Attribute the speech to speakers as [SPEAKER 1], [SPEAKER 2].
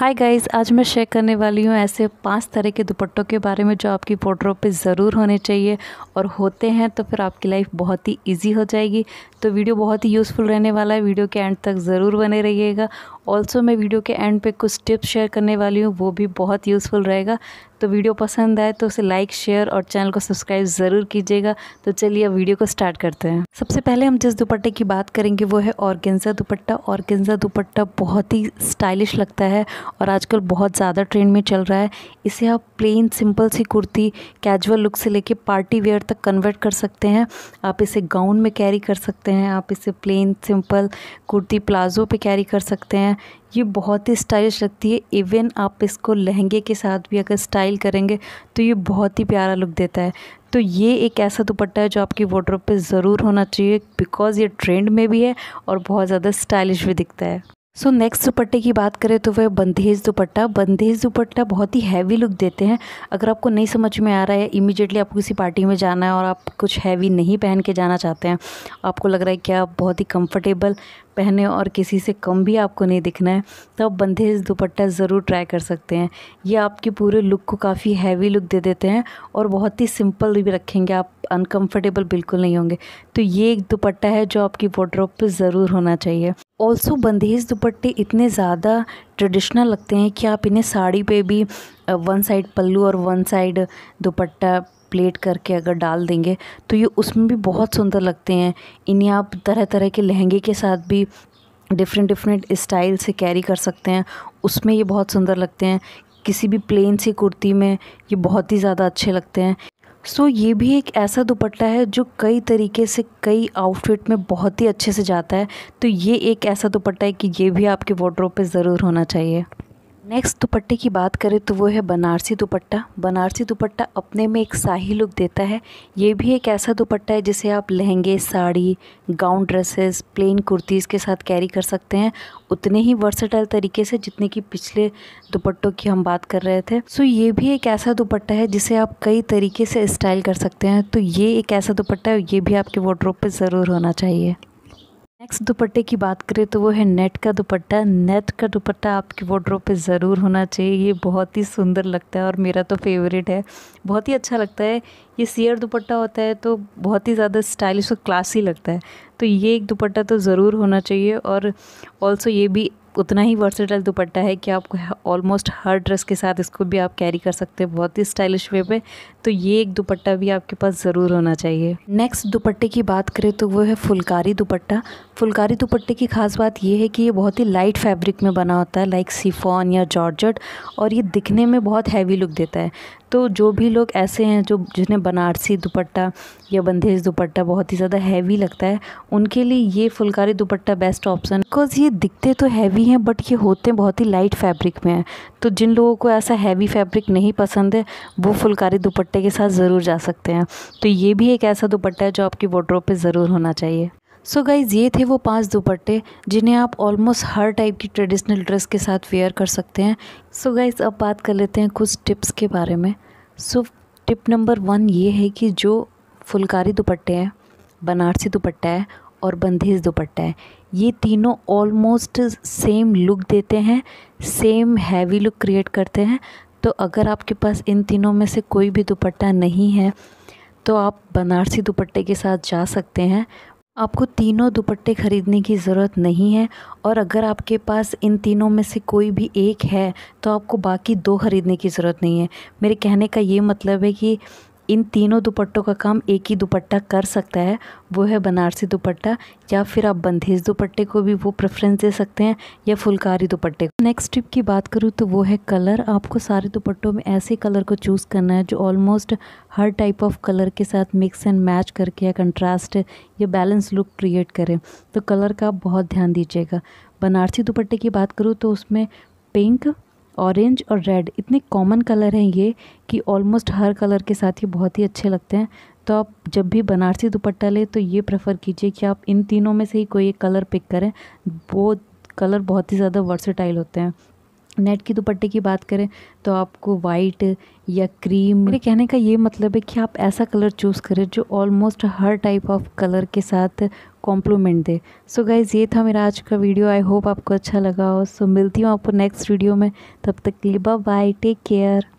[SPEAKER 1] hi guys आज मैं share करने वाली हूँ ऐसे पांच तरह के दुपट्टों के बारे में जो आपकी वॉड्रोप पे ज़रूर होने चाहिए और होते हैं तो फिर आपकी लाइफ बहुत ही इजी हो जाएगी तो वीडियो बहुत ही यूज़फुल रहने वाला है वीडियो के एंड तक ज़रूर बने रहिएगा ऑल्सो मैं वीडियो के एंड पे कुछ टिप्स शेयर करने वाली हूँ वो भी बहुत यूज़फुल रहेगा तो वीडियो पसंद आए तो उसे लाइक शेयर और चैनल को सब्सक्राइब ज़रूर कीजिएगा तो चलिए अब वीडियो को स्टार्ट करते हैं सबसे पहले हम जिस दुपट्टे की बात करेंगे वो है ऑर्गेंजा दुपट्टा ऑर्गेंजा दुपट्टा बहुत ही स्टाइलिश लगता है और आजकल बहुत ज़्यादा ट्रेंड में चल रहा है इसे आप प्लेन सिंपल सी कुर्ती कैजुअल लुक से लेके पार्टी वेयर तक कन्वर्ट कर सकते हैं आप इसे गाउन में कैरी कर सकते हैं आप इसे प्लेन सिंपल कुर्ती प्लाजो पर कैरी कर सकते हैं ये बहुत ही स्टाइलिश लगती है इवन आप इसको लहंगे के साथ भी अगर स्टाइल करेंगे तो ये बहुत ही प्यारा लुक देता है तो ये एक ऐसा दुपट्टा है जो आपकी वार्ड्रोब पे ज़रूर होना चाहिए बिकॉज़ ये ट्रेंड में भी है और बहुत ज़्यादा स्टाइलिश भी दिखता है सो नेक्स्ट दुपट्टे की बात करें तो वह बंदेज दुपट्टा बंदेज दुपट्टा बहुत ही हैवी लुक देते हैं अगर आपको नहीं समझ में आ रहा है इमीडिएटली आपको किसी पार्टी में जाना है और आप कुछ हैवी नहीं पहन के जाना चाहते हैं आपको लग रहा है कि आप बहुत ही कंफर्टेबल पहने और किसी से कम भी आपको नहीं दिखना है तो आप बंधे दुपट्टा ज़रूर ट्राई कर सकते हैं ये आपके पूरे लुक को काफ़ी हैवी लुक दे देते हैं और बहुत ही सिंपल भी रखेंगे आप अनकंफर्टेबल बिल्कुल नहीं होंगे तो ये एक दुपट्टा है जो आपकी वॉड्रॉप पे ज़रूर होना चाहिए ऑल्सो बंदेज दुपट्टे इतने ज़्यादा ट्रेडिशनल लगते हैं कि आप इन्हें साड़ी पे भी वन साइड पल्लू और वन साइड दुपट्टा प्लेट करके अगर डाल देंगे तो ये उसमें भी बहुत सुंदर लगते हैं इन्हें आप तरह तरह के लहंगे के साथ भी डिफरेंट डिफरेंट स्टाइल से कैरी कर सकते हैं उसमें ये बहुत सुंदर लगते हैं किसी भी प्लेन सी कुर्ती में ये बहुत ही ज़्यादा अच्छे लगते हैं सो so, ये भी एक ऐसा दुपट्टा है जो कई तरीके से कई आउटफिट में बहुत ही अच्छे से जाता है तो ये एक ऐसा दुपट्टा है कि ये भी आपके वार्ड्रोब पे ज़रूर होना चाहिए नेक्स्ट दुपट्टे की बात करें तो वो है बनारसी दुपट्टा बनारसी दुपट्टा अपने में एक शाही लुक देता है ये भी एक ऐसा दुपट्टा है जिसे आप लहंगे sari gown dresses plain kurtis के साथ कैरी कर सकते हैं उतने ही वर्सेटाइल तरीके से जितने कि पिछले दुपट्टों की हम बात कर रहे थे सो ये भी एक ऐसा दुपट्टा है जिसे आप कई तरीके से स्टाइल कर सकते हैं तो ये एक ऐसा दुपट्टा है ये भी आपके वॉड्रोप पर ज़रूर होना चाहिए नेक्स्ट दुपट्टे की बात करें तो वो है नेट का दुपट्टा नेट का दुपट्टा आपके वॉड्रोप पे ज़रूर होना चाहिए ये बहुत ही सुंदर लगता है और मेरा तो फेवरेट है बहुत ही अच्छा लगता है ये सियर दुपट्टा होता है तो बहुत ही ज़्यादा स्टाइलिश और क्लासी लगता है तो ये एक दुपट्टा तो ज़रूर होना चाहिए और ऑल्सो ये भी उतना ही वर्सेटाइल दुपट्टा है कि आप ऑलमोस्ट हर ड्रेस के साथ इसको भी आप कैरी कर सकते हैं बहुत ही स्टाइलिश वे पे तो ये एक दुपट्टा भी आपके पास ज़रूर होना चाहिए नेक्स्ट दुपट्टे की बात करें तो वो है फुलकारी दुपट्टा फुलकारी दुपट्टे की खास बात यह है कि ये बहुत ही लाइट फैब्रिक में बना होता है लाइक सिफॉन या जॉर्जट और ये दिखने में बहुत हैवी लुक देता है तो जो भी लोग ऐसे हैं जो जिन्हें बनारसी दुपट्टा या बंदेज दुपट्टा बहुत ही ज़्यादा हैवी लगता है उनके लिए ये phulkari dupatta best option because ये दिखते तो हैवी हैं बट ये होते बहुत ही लाइट फैब्रिक में हैं तो जिन लोगों को ऐसा हैवी फैब्रिक नहीं पसंद है वो फुलकारी दुपट्टे के साथ ज़रूर जा सकते हैं तो ये भी एक ऐसा दुपट्टा है जो आपकी वाड्रोप पर ज़रूर होना चाहिए सो so गाइज़ ये थे वो पांच दुपट्टे जिन्हें आप ऑलमोस्ट हर टाइप की ट्रेडिशनल ड्रेस के साथ वेयर कर सकते हैं सो so गाइज़ अब बात कर लेते हैं कुछ टिप्स के बारे में so so, tip number one ये है कि जो फुलकारी दुपट्टे हैं बनारसी दुपट्टा है और बंदेज दुपट्टा है ये तीनों ऑलमोस्ट सेम लुक देते हैं सेम हैवी लुक क्रिएट करते हैं तो अगर आपके पास इन तीनों में से कोई भी दुपट्टा नहीं है तो आप बनारसी दुपट्टे के साथ जा सकते हैं आपको तीनों दुपट्टे ख़रीदने की ज़रूरत नहीं है और अगर आपके पास इन तीनों में से कोई भी एक है तो आपको बाकी दो ख़रीदने की ज़रूरत नहीं है मेरे कहने का ये मतलब है कि इन तीनों दुपट्टों का काम एक ही दुपट्टा कर सकता है वो है बनारसी दुपट्टा या फिर आप बंधेज दुपट्टे को भी वो प्रेफरेंस दे सकते हैं या फुलकारी दुपट्टे को नेक्स्ट टिप की बात करूँ तो वो है कलर आपको सारे दुपट्टों में ऐसे कलर को चूज़ करना है जो ऑलमोस्ट हर टाइप ऑफ कलर के साथ मिक्स एंड मैच करके या कंट्रास्ट या बैलेंस लुक क्रिएट करें तो कलर का आप बहुत ध्यान दीजिएगा बनारसी दुपट्टे की बात करूँ तो उसमें पिंक ऑरेंज और रेड इतने कॉमन कलर हैं ये कि ऑलमोस्ट हर कलर के साथ ये बहुत ही अच्छे लगते हैं तो आप जब भी बनारसी दुपट्टा लें तो ये प्रेफर कीजिए कि आप इन तीनों में से ही कोई एक कलर पिक करें वो कलर बहुत ही ज़्यादा वर्सेटाइल होते हैं नेट की दुपट्टे की बात करें तो आपको वाइट या क्रीम मेरे कहने का ये मतलब है कि आप ऐसा कलर चूज़ करें जो ऑलमोस्ट हर टाइप ऑफ कलर के साथ कॉम्प्लीमेंट दे सो so गाइज़ ये था मेरा आज का वीडियो आई होप आपको अच्छा लगा हो सो so मिलती हूँ आपको नेक्स्ट वीडियो में तब तक के लिए बाय टेक केयर